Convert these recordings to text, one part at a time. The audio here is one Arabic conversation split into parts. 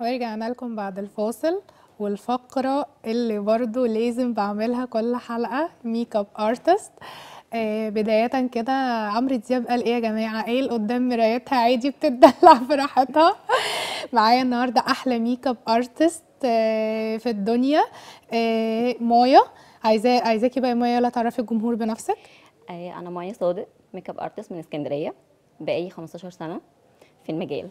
ورجعنا لكم بعد الفاصل والفقرة اللي برضو لازم بعملها كل حلقة ميك اب ارتست بداية كده عمرو دياب قال ايه يا جماعة قال اللي قدام مرايتها عادي بتدلع براحتها معايا النهاردة أحلى ميك اب ارتست في الدنيا آه، مايا عايزاه عايزاكي بقى مايا لا تعرفي الجمهور بنفسك آه، أنا مايا صادق ميك اب ارتست من اسكندرية بقالي 15 سنه في المجال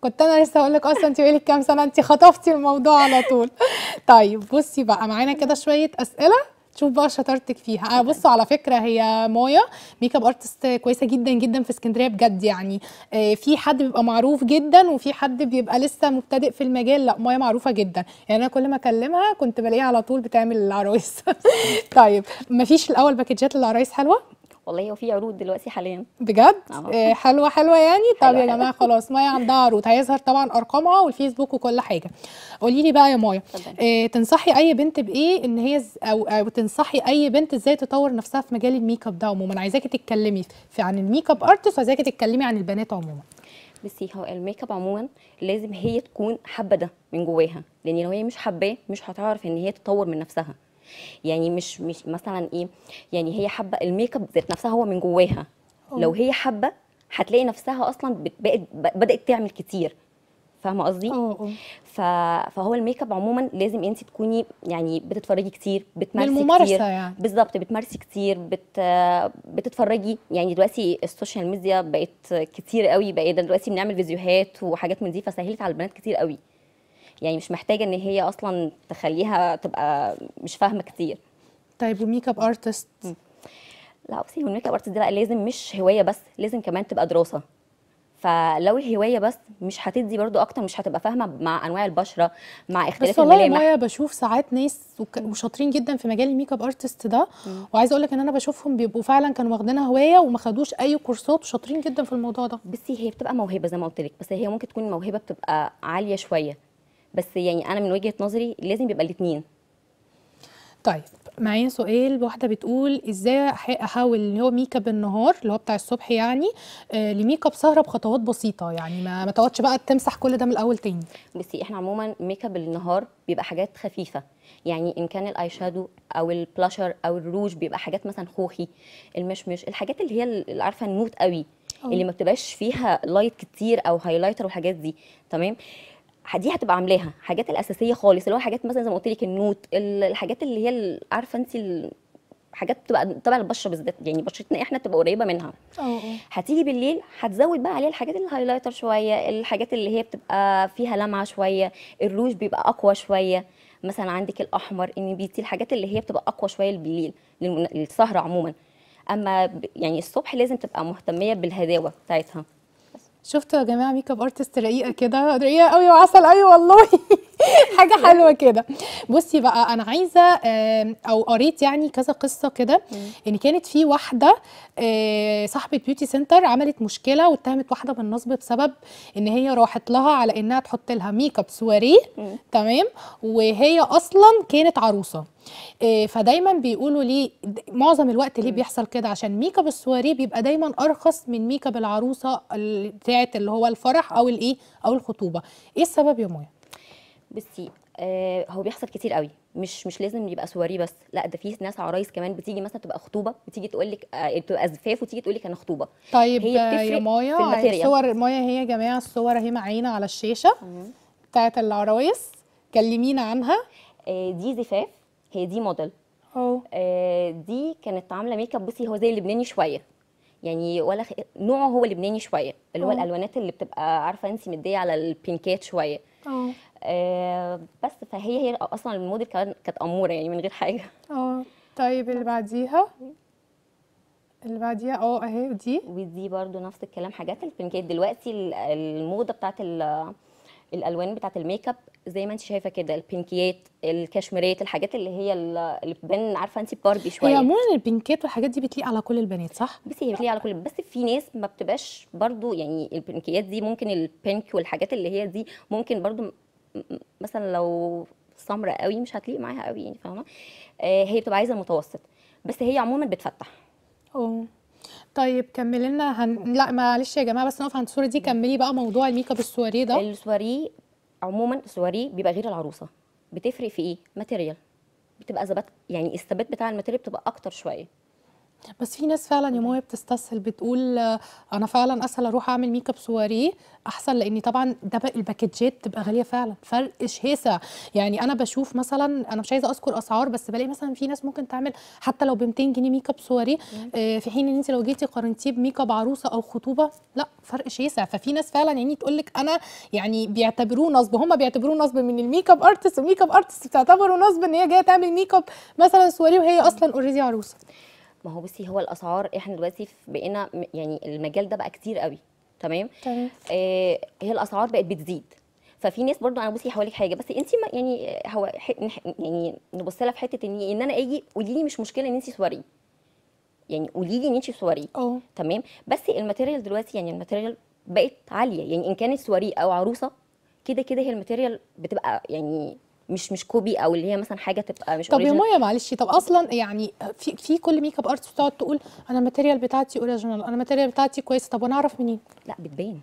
كنت انا لسه اقول لك اصلا انت بقالك كام سنه انت خطفتي الموضوع على طول طيب بصي بقى معانا كده شويه اسئله شوف بقى شطارتك فيها انا آه، بصوا على فكره هي مايا ميك اب ارتست كويسه جدا جدا في اسكندريه بجد يعني آه، في حد بيبقى معروف جدا وفي حد بيبقى لسه مبتدئ في المجال لا مايا معروفه جدا يعني انا كل ما اكلمها كنت بلاقيها على طول بتعمل العرايس طيب مفيش الاول باكجات للعرايس حلوه والله هو في عروض دلوقتي حاليا بجد آه, آه، حلوه حلوه يعني طب يا جماعه خلاص مايا عندها عروض هيظهر طبعا ارقامها والفيسبوك وكل حاجه قولي لي بقى يا مايا آه تنصحي اي بنت بايه ان هي او, أو تنصحي اي بنت ازاي تطور نفسها في مجال الميك اب ده عموما عايزاكي تتكلمي في عن الميك اب ارتست وعايزاكي تتكلمي عن البنات عموما بصي هو الميك اب عموما لازم هي تكون حابه ده من جواها لان لو هي مش حباه مش هتعرف ان هي تطور من نفسها يعني مش مش مثلا ايه يعني هي حابه الميك اب ذات نفسها هو من جواها أوه. لو هي حابه هتلاقي نفسها اصلا بقت بدات تعمل كتير فاهمه قصدي فهو الميك اب عموما لازم انت تكوني يعني بتتفرجي كتير بتمارسي كتير يعني. بالظبط بتمارسي كتير بت... بتتفرجي يعني دلوقتي السوشيال ميديا بقت كتير قوي بقينا دلوقتي بنعمل فيديوهات وحاجات من دي فسهلت على البنات كتير قوي يعني مش محتاجه ان هي اصلا تخليها تبقى مش فاهمه كتير طيب وميك اب ارتست لا بصي هو الميك اب ارتست ده بقى لازم مش هوايه بس لازم كمان تبقى دراسه فلو الهوايه بس مش هتدي برضو اكتر مش هتبقى فاهمه مع انواع البشره مع اختلاف بس والله الملامح. مايا بشوف ساعات ناس وشاطرين جدا في مجال الميك اب ارتست ده وعايزه اقول لك ان انا بشوفهم بيبقوا فعلا كانوا واخدينها هوايه وما خدوش اي كورسات وشاطرين جدا في الموضوع ده بس هي بتبقى موهبه زي ما قلت لك بس هي ممكن تكون موهبه بتبقى عاليه شويه بس يعني انا من وجهه نظري لازم يبقى الاثنين طيب معايا سؤال واحده بتقول ازاي احاول اللي هو ميك اب النهار اللي هو بتاع الصبح يعني آه لميك اب سهره بخطوات بسيطه يعني ما ما تقعدش بقى تمسح كل ده من الاول تاني بصي احنا عموما ميك اب النهار بيبقى حاجات خفيفه يعني ان كان الاي شادو او البلاشر او الروج بيبقى حاجات مثلا خوخي المشمش الحاجات اللي هي اللي عارفه النوت قوي أوه. اللي ما بتبقاش فيها لايت كتير او هايلايتر والحاجات دي تمام دي هتبقى عاملاها حاجات الاساسيه خالص اللي هو حاجات مثلا زي ما قلت لك النوت الحاجات اللي هي عارفه انت حاجات بتبقى تبع البشره بالذات يعني بشرتنا احنا بتبقى قريبه منها اه،, اه هتيجي بالليل هتزود بقى عليها الحاجات الهايلايتر شويه الحاجات اللي هي بتبقى فيها لمعه شويه الروج بيبقى اقوى شويه مثلا عندك الاحمر ان بي تي الحاجات اللي هي بتبقى اقوى شويه بالليل للسهره عموما اما يعني الصبح لازم تبقى مهتميه بالهداوه بتاعتها شفتوا يا جماعه ميك اب ارتست رقيقه كده رقيقه قوي وعسل قوي والله حاجه حلوه كده بصي بقى انا عايزه او قريت يعني كذا قصه كده ان كانت في واحده آه، صاحبه بيوتي سنتر عملت مشكله واتهمت واحده بالنصب بسبب ان هي راحت لها على انها تحط لها ميك اب سواريه تمام وهي اصلا كانت عروسه آه، فدايما بيقولوا ليه معظم الوقت ليه بيحصل كده عشان ميك اب السواريه بيبقى دايما ارخص من ميك اب العروسه بتاعه اللي هو الفرح او الايه او الخطوبه ايه السبب يا مايا بصي آه هو بيحصل كتير قوي مش مش لازم يبقى سواري بس لا ده في ناس عرايس كمان بتيجي مثلا تبقى خطوبه بتيجي تقول لك آه تبقى زفاف وتيجي تقول لك انا خطوبه طيب هي آه، يا مايا الصور مايا هي يا جماعه الصور اهي معانا على الشاشه بتاعت العرايس كلمينا عنها آه دي زفاف هي دي موديل اه دي كانت عامله ميك اب بصي هو زي اللبناني شويه يعني ولا خ... نوعه هو لبناني شويه اللي هو الالوانات اللي بتبقى عارفه انت مديه على البينكات شويه اه بس فهي هي اصلا الموديل كمان كانت اموره يعني من غير حاجه اه طيب اللي بعديها اللي بعديها اه اهي دي ودي برضو نفس الكلام حاجات البينكات دلوقتي الموضه بتاعت الالوان بتاعت الميك اب زي ما انت شايفه كده البينكيات الكشميريات الحاجات اللي هي اللي بتبان عارفه انت باربي شويه هي عموما البينكيات والحاجات دي بتليق على كل البنات صح بس هي بتليق على كل بس في ناس ما بتبقاش برضو يعني البينكيات دي ممكن البينك والحاجات اللي هي دي ممكن برضو مثلا لو سمراء قوي مش هتليق معاها قوي يعني فاهمه آه، هي بتبقى عايزه المتوسط بس هي عموما بتفتح اه طيب كملي لنا هن... لا معلش يا جماعه بس نقف عند الصوره دي كملي بقى موضوع الميك اب السواريه ده السواريه عموما سواري بيبقى غير العروسه بتفرق في ايه ماتيريال بتبقى ثبات يعني الثبات بتاع الماتيريال بتبقى اكتر شويه بس في ناس فعلا يا مويه بتستسهل بتقول آه، انا فعلا اسهل اروح اعمل ميك اب سواريه احسن لان طبعا ده الباكجات بتبقى غاليه فعلا فرق شاسع يعني انا بشوف مثلا انا مش عايزه اذكر اسعار بس بلاقي مثلا في ناس ممكن تعمل حتى لو ب 200 جنيه ميك اب سواريه في حين ان انت لو جيتي قارنتيه بميك اب عروسه او خطوبه لا فرق شاسع ففي ناس فعلا يعني تقول لك انا يعني بيعتبروه نصب هم بيعتبروه نصب من الميك اب ارتست والميك اب ارتست بتعتبره نصب ان هي جايه تعمل ميك اب مثلا سواريه وهي اصلا اوريدي عروسه ما هو بصي هو الاسعار احنا دلوقتي بقينا يعني المجال ده بقى كتير قوي تمام تمام آه، هي الاسعار بقت بتزيد ففي ناس برضو انا بصي هقول حاجه بس انت يعني هو يعني نبص لها في حته ان ان انا اجي قولي لي مش مشكله ان انت صوري يعني قولي لي ان انت اه تمام بس الماتيريال دلوقتي يعني الماتيريال بقت عاليه يعني ان كانت سواري او عروسه كده كده هي الماتيريال بتبقى يعني مش مش كوبي او اللي هي مثلا حاجه تبقى مش طب يا مايا معلش طب اصلا يعني في في كل ميك اب ارتست بتقعد تقول انا الماتيريال بتاعتي اوريجينال انا الماتيريال بتاعتي كويسه طب وانا اعرف منين؟ لا بتبان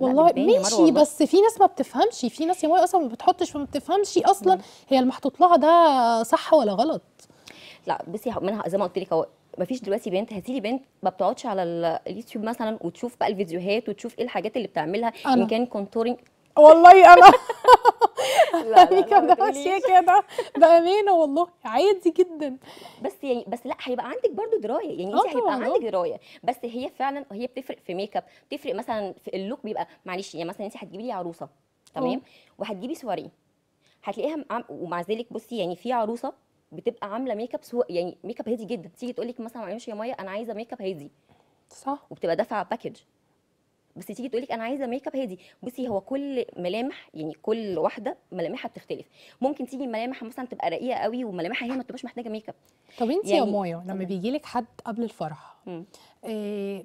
والله ماشي بس في ناس ما بتفهمش في ناس يا مايا اصلا ما بتحطش فما بتفهمش اصلا مم. هي المحطوط لها ده صح ولا غلط لا بصي منها زي ما قلت لك هو ما فيش دلوقتي بنت هاتي لي بنت ما بتقعدش على اليوتيوب مثلا وتشوف بقى الفيديوهات وتشوف ايه الحاجات اللي بتعملها أنا. ان كان كونتورنج والله انا لا يعني كده كده بامانه والله عادي جدا بس يعني بس لا هيبقى عندك برضو درايه يعني انت هيبقى عندك درايه بس هي فعلا هي بتفرق في ميك اب بتفرق مثلا في اللوك بيبقى معلش يعني مثلا انت هتجيبي لي عروسه تمام اه. وهتجيبي سواري هتلاقيها ومع ذلك بصي يعني في عروسه بتبقى عامله ميك اب يعني ميك اب هادي جدا تيجي تقول لك مثلا معلش يا مايا انا عايزه ميك اب هادي صح وبتبقى دافعه باكج بس تيجي تقول لك انا عايزه ميك اب هادي بصي هو كل ملامح يعني كل واحده ملامحها بتختلف ممكن تيجي ملامح مثلا تبقى رقيقه قوي وملامحها هي ما تبقاش محتاجه ميك اب طب انت يعني... يا مايا لما بيجي لك حد قبل الفرح إيه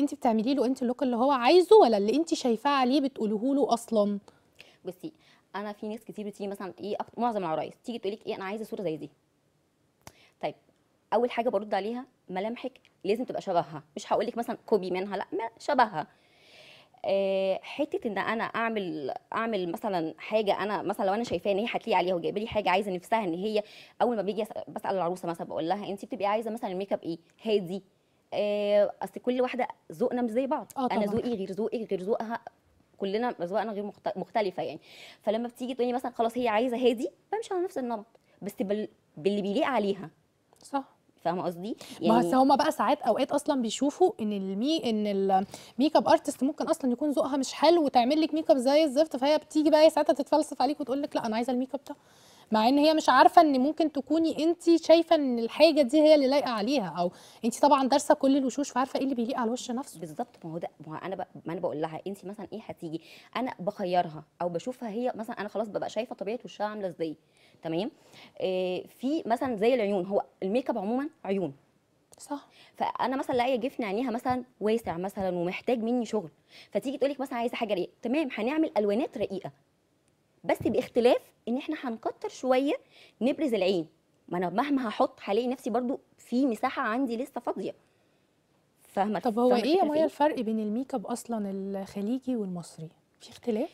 انت بتعملي له انت اللوك اللي هو عايزه ولا اللي انت شايفاه عليه بتقوليه له اصلا بصي انا في ناس كتير بتيجي مثلا ايه معظم العرايس تيجي تقول لك ايه انا عايزه صوره زي دي طيب اول حاجه برد عليها ملامحك لازم تبقى شبهها مش هقول لك مثلا كوبي منها لا شبهها آه، حته ان انا اعمل اعمل مثلا حاجه انا مثلا لو انا شايفاه ان هي هتليق عليها وجايبه لي حاجه عايزه نفسها ان هي اول ما بيجي بسال العروسه مثلا بقول لها انت بتبقي عايزه مثلا الميك اب ايه هادي آه، اصل كل واحده ذوقنا مش زي بعض آه انا ذوقي غير ذوقك غير ذوقها كلنا اذواقنا غير مختلفه يعني فلما بتيجي تقولي مثلا خلاص هي عايزه هادي بمشي على نفس النمط بس باللي بيليق عليها صح فاهمه قصدي يعني بس هما بقى ساعات اوقات اصلا بيشوفوا ان المي ان الميك اب ارتست ممكن اصلا يكون ذوقها مش حلو وتعمل لك ميك اب زي الزفت فهي بتيجي بقى ساعتها تتفلسف عليك وتقول لك لا انا عايزه الميك اب ده مع ان هي مش عارفه ان ممكن تكوني انت شايفه ان الحاجه دي هي اللي لايقه عليها او انت طبعا دارسه كل الوشوش فعارفه ايه اللي بيليق على الوش نفسه بالظبط ما هو ده ما انا ما انا بقول لها انت مثلا ايه هتيجي انا بخيرها او بشوفها هي مثلا انا خلاص ببقى شايفه طبيعه وشها عامله ازاي تمام آه، في مثلا زي العيون هو الميك اب عموما عيون صح فانا مثلا لاقيه جفن عينيها مثلا واسع مثلا ومحتاج مني شغل فتيجي تقول لك مثلا عايزه حاجه رقيقه تمام هنعمل الوانات رقيقه بس باختلاف ان احنا هنكتر شويه نبرز العين ما انا مهما هحط هلاقي نفسي برضو في مساحه عندي لسه فاضيه فاهمه طب هو ايه يا مايا إيه؟ الفرق بين الميك اب اصلا الخليجي والمصري في اختلاف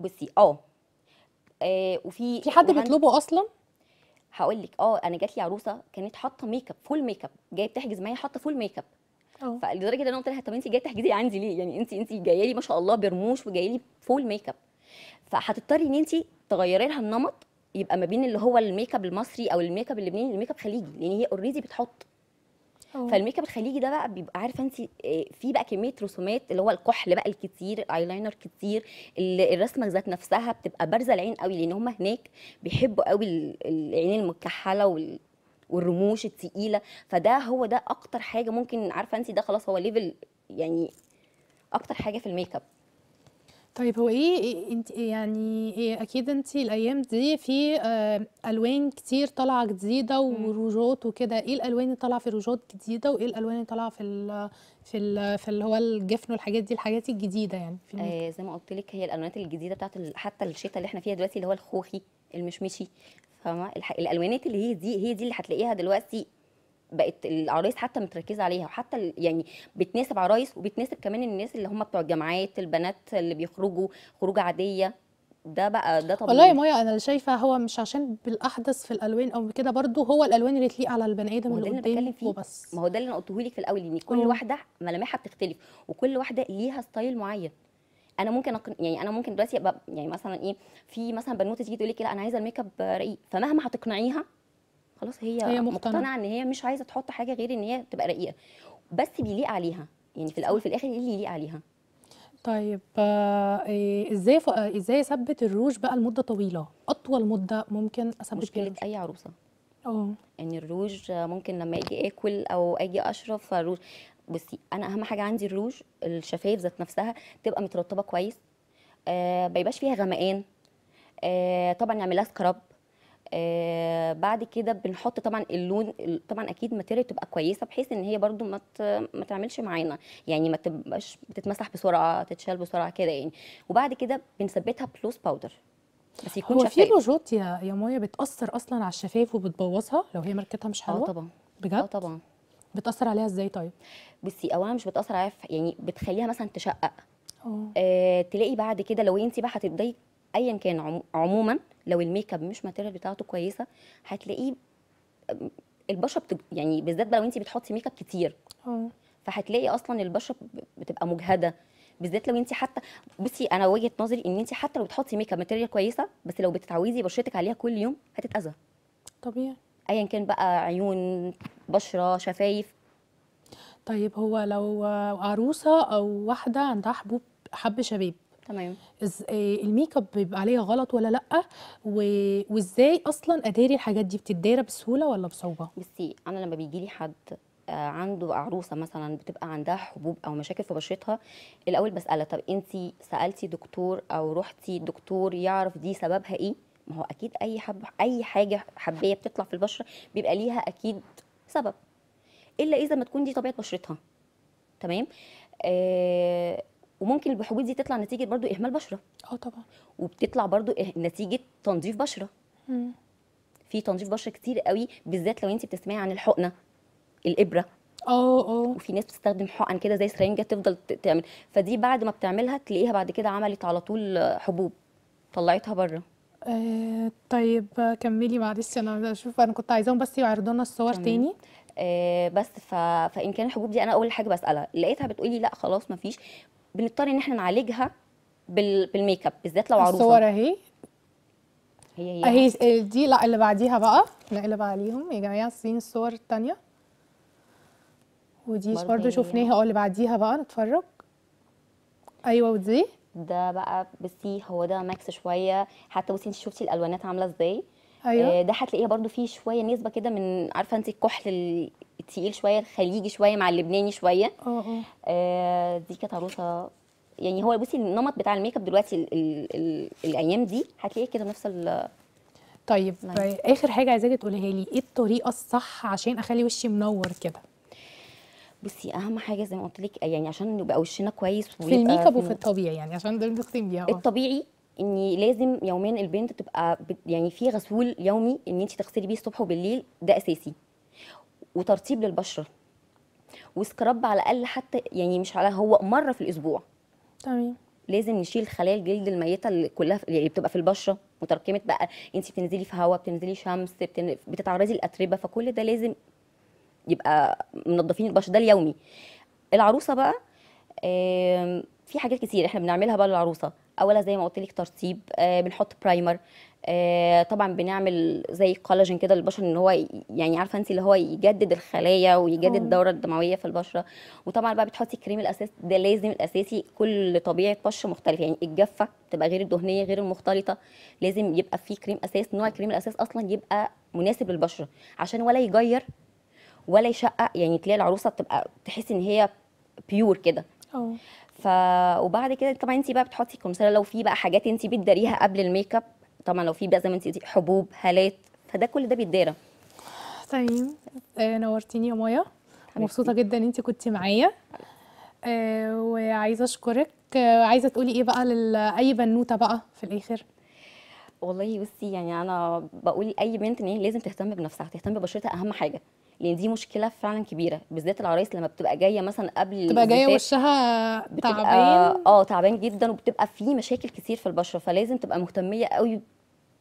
بصي اه آه وفي في حد بيطلبه اصلا هقول لك اه انا جات لي عروسه كانت حاطه ميك اب فول ميك اب جايه بتحجز معايا حاطه فول ميك اب فلدرجه ان انا قلت لها طب انت جايه تحجزي عندي ليه يعني انت انت جايه لي ما شاء الله برموش وجايه لي فول ميك اب فهتضطري ان انت تغيري لها النمط يبقى ما بين اللي هو الميك اب المصري او الميك اب اللبناني الميك اب خليجي لان هي اوريدي بتحط فالميك اب الخليجي ده بقى بيبقى عارفه انت آه، في بقى كميه رسومات اللي هو الكحل بقى الكتير الايلاينر كتير الرسمه ذات نفسها بتبقى بارزه العين قوي لان هم هناك بيحبوا قوي العين المكحله وال والرموش التقيله فده هو ده اكتر حاجه ممكن عارفه انت ده خلاص هو ليفل يعني اكتر حاجه في الميك اب طيب هو إيه،, ايه انت يعني إيه اكيد انت الايام دي في آه، الوان كتير طالعه جديده وروجات وكده ايه الالوان اللي طالعه في روجات جديده وايه الالوان اللي طالعه في الـ في الـ في اللي هو الجفن والحاجات دي الحاجات الجديده يعني في آه زي ما قلت لك هي الالوانات الجديده بتاعت حتى الشتاء اللي احنا فيها دلوقتي اللي هو الخوخي المشمشي فاهمه الالوانات اللي هي دي هي دي اللي هتلاقيها دلوقتي بقت العرايس حتى متركزه عليها وحتى يعني بتناسب عرايس وبتناسب كمان الناس اللي هم بتوع الجامعات البنات اللي بيخرجوا خروجه عاديه ده بقى ده طبيعي والله يا مايا انا اللي شايفه هو مش عشان بالاحدث في الالوان او كده برضو هو الالوان اللي تليق على البني ادم اللي قدامك وبس ما هو ده اللي انا قلته لك في الاول ان كل واحده ملامحها بتختلف وكل واحده ليها ستايل معين انا ممكن أقن... يعني انا ممكن دلوقتي يعني مثلا ايه في مثلا بنوته تيجي تقول لك لا انا عايزه الميك اب رقيق فمهما هتقنعيها خلاص هي, هي مقتنعه ان هي مش عايزه تحط حاجه غير ان هي تبقى رقيقه بس بيليق عليها يعني في الاول في الاخر ايه اللي يليق عليها طيب آه، إيه، ازاي ف... آه، ازاي اثبت الروج بقى لمده طويله اطول مده ممكن اثبت مشكله الروج. اي عروسه اه ان يعني الروج ممكن لما اجي اكل او اجي اشرب فالروج بصي انا اهم حاجه عندي الروج الشفايف ذات نفسها تبقى مترطبه كويس آه ما يبقاش فيها غمقان آه طبعا نعملها سكراب آه، بعد كده بنحط طبعا اللون طبعا اكيد ماتيريال تبقى كويسه بحيث ان هي برده ما ما تعملش معانا يعني ما تبقاش بتتمسح بسرعه تتشال بسرعه كده يعني وبعد كده بنثبتها بلوس باودر بس يكون هو شفاف في لوجوت يا يا مويه بتاثر اصلا على الشفاف وبتبوظها لو هي ماركتها مش آه، حلوه اه طبعا بجد اه طبعا بتاثر عليها ازاي طيب بصي اولا مش بتاثر عليها يعني بتخليها مثلا تشقق آه, آه، تلاقي بعد كده لو انت بقى هتبداي ايا كان عموما لو الميك اب مش ماتيريال بتاعته كويسه هتلاقيه البشره بتج... يعني بالذات بقى لو انت بتحطي ميك اب كتير اه. فهتلاقي اصلا البشره بتبقى مجهده بالذات لو انت حتى بصي انا وجهه نظري ان انت حتى لو بتحطي ميك اب ماتيريال كويسه بس لو بتتعودي بشرتك عليها كل يوم هتتاذى طبيعي ايا كان بقى عيون بشره شفايف طيب هو لو عروسه او واحده عندها حبوب حب شباب تمام آه، الميك اب بيبقى عليها غلط ولا لا و... وازاي اصلا اداري الحاجات دي بتدارى بسهوله ولا بصعوبه بصي انا لما بيجي لي حد آه، عنده عروسه مثلا بتبقى عندها حبوب او مشاكل في بشرتها الاول بسالها طب انت سالتي دكتور او رحتي دكتور يعرف دي سببها ايه ما هو اكيد اي حب اي حاجه حبيه بتطلع في البشره بيبقى ليها اكيد سبب الا اذا ما تكون دي طبيعه بشرتها تمام آه وممكن البحوبات دي تطلع نتيجه برضو اهمال بشره اه طبعا وبتطلع برضو إه-، نتيجه تنظيف بشره في تنظيف بشره كتير قوي بالذات لو انت بتسمعي عن الحقنه الابره اه اه وفي ناس بتستخدم حقن كده زي سرنجه تفضل تعمل فدي بعد ما بتعملها تلاقيها بعد كده عملت على طول حبوب طلعتها بره آه طيب كملي معلش انا اشوف انا كنت عايزاهم بس يعرضوا لنا الصور تاني آه بس ف... فان كان الحبوب دي انا اول حاجه بسالها لقيتها بتقولي لا خلاص ما فيش بنضطر ان احنا نعالجها بالميك اب بالذات لو عروسه الصور اهي هي هي اهي دي لا اللي بعديها بقى نقلب عليهم يا جماعه سين الصور الثانيه ودي برضه شفناها اه اللي بعديها بقى نتفرج ايوه ودي ده بقى بصي هو ده ماكس شويه حتى بصي انت شفتي الالوانات عامله ازاي ايوه آه، ده هتلاقيها برضو فيه شويه نسبه كده من عارفه انت الكحل التقيل شويه الخليجي شويه مع اللبناني شويه اه،, اه. آه دي كانت عروسه يعني هو بصي النمط بتاع الميك اب دلوقتي الـ الـ الـ الايام دي هتلاقيه كده نفس طيب نعم. اخر حاجه عايزاكي تقوليها لي ايه الطريقه الصح عشان اخلي وشي منور كده بصي اهم حاجه زي ما قلت لك يعني عشان يبقى وشنا كويس في الميك اب وفي الطبيعي يعني عشان ده بنختم بيها اه. الطبيعي ان لازم يوميا البنت تبقى يعني في غسول يومي ان انت تغسلي بيه الصبح وبالليل ده اساسي وترطيب للبشره وسكراب على الاقل حتى يعني مش على هو مره في الاسبوع تمام لازم نشيل خلايا الجلد الميته اللي كلها يعني بتبقى في البشره متراكمه بقى انت بتنزلي في هواء بتنزلي شمس بتن... بتتعرضي لاتربه فكل ده لازم يبقى منظفين البشره ده اليومي العروسه بقى في حاجات كتير احنا بنعملها بقى للعروسه اولا زي ما قلت لك ترطيب آه بنحط برايمر آه طبعا بنعمل زي كولاجين كده للبشره ان هو يعني عارفه انت اللي هو يجدد الخلايا ويجدد الدوره الدمويه في البشره وطبعا بقى بتحطي كريم الاساس ده لازم الاساسي كل طبيعه بشره مختلفه يعني الجافه تبقى غير الدهنيه غير المختلطه لازم يبقى في كريم اساس نوع كريم الاساس اصلا يبقى مناسب للبشره عشان ولا يجير ولا يشقق يعني تلاقي العروسه بتبقى تحس ان هي بيور كده وبعد كده طبعا انت بقى بتحطي كمثال لو في بقى حاجات انت بتداريها قبل الميك اب طبعا لو في بقى زي ما انت قلتي حبوب هالات فده كل ده بيتدارى تمام طيب، آه نورتيني يا مايا مبسوطه جدا ان انت كنت معايا آه وعايزه اشكرك آه عايزه تقولي ايه بقى لاي بنوته بقى في الاخر والله بصي يعني انا بقول اي بنت ان هي لازم تهتم بنفسها تهتم ببشرتها اهم حاجه لان يعني دي مشكله فعلا كبيره بالذات العرايس لما بتبقى جايه مثلا قبل تبقى جايه وشها تعبان اه تعبان جدا وبتبقى في مشاكل كتير في البشره فلازم تبقى مهتميه قوي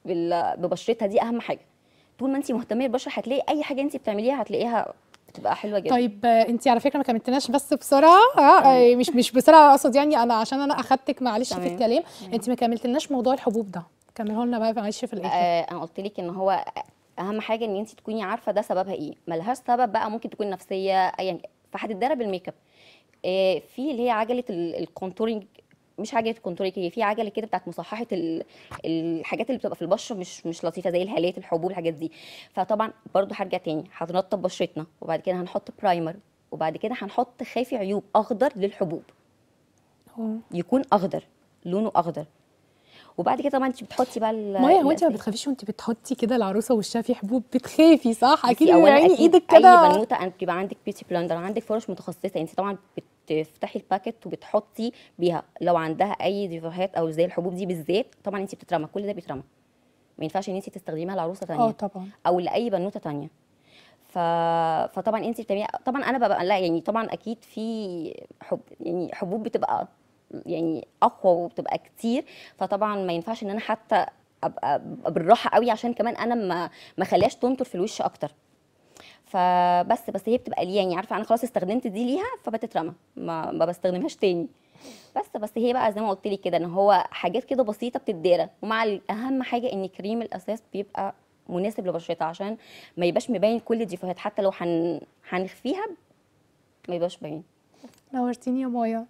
ببشرتها دي اهم حاجه طول ما انت مهتميه بالبشره هتلاقي اي حاجه انت بتعمليها هتلاقيها بتبقى حلوه جدا طيب انت على فكره ما كملتناش بس بسرعه آه مش مش بسرعه اقصد يعني انا عشان انا اخدتك معلش في الكلام انت ما كملتلناش موضوع الحبوب ده كملهولنا لنا بقى معلش في الاخر آه انا قلت لك ان هو اهم حاجه ان انت تكوني عارفه ده سببها ايه ملهاش سبب بقى ممكن تكون نفسيه ايا فهتتدرب الميك اب آه في اللي هي عجله الكونتورنج مش عجله الكونتورنج هي في عجله كده بتاعت مصححه الحاجات اللي بتبقى في البشره مش مش لطيفه زي الهالات الحبوب الحاجات دي فطبعا برده هرجع تاني هنرطب بشرتنا وبعد كده هنحط برايمر وبعد كده هنحط خافي عيوب اخضر للحبوب يكون اخضر لونه اخضر وبعد كده طبعا انت بتحطي بقى مايا هو انت ما بتخافيش وانت بتحطي كده العروسه وشها في حبوب بتخافي صح اكيد يعني ايدك كده اي بنوته انت بيبقى عندك بيوتي بلاندر عندك فرش متخصصه انت طبعا بتفتحي الباكت وبتحطي بيها لو عندها اي ديفوهات او زي الحبوب دي بالذات طبعا انت بتترمى كل ده بيترمى ما ينفعش ان انت تستخدميها لعروسه ثانيه اه طبعا او لاي بنوته ثانيه ف... فطبعا انت بتعملي طبعا انا ببقى لا يعني طبعا اكيد في حب يعني حبوب بتبقى يعني اقوى وبتبقى كتير فطبعا ما ينفعش ان انا حتى ابقى بالراحه قوي عشان كمان انا ما ما خليهاش تنطر في الوش اكتر فبس بس هي بتبقى ليا يعني عارفه انا خلاص استخدمت دي ليها فبتترمى ما, ما بستخدمهاش تاني بس بس هي بقى زي ما قلت لك كده ان هو حاجات كده بسيطه بتتدارى ومع اهم حاجه ان كريم الاساس بيبقى مناسب لبشرتها عشان ما يبقاش مبين كل الديفوهات حتى لو هنخفيها ما يبقاش باين نورتيني يا مايا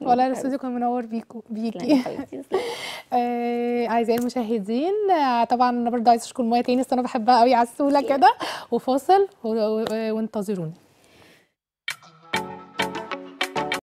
والله الاستوديو كان منور بيكو بيكي آه اعزائي المشاهدين آه طبعا انا برضه عايزه اشكر مايا تاني انا بحبها قوي عسوله كده وفاصل وانتظروني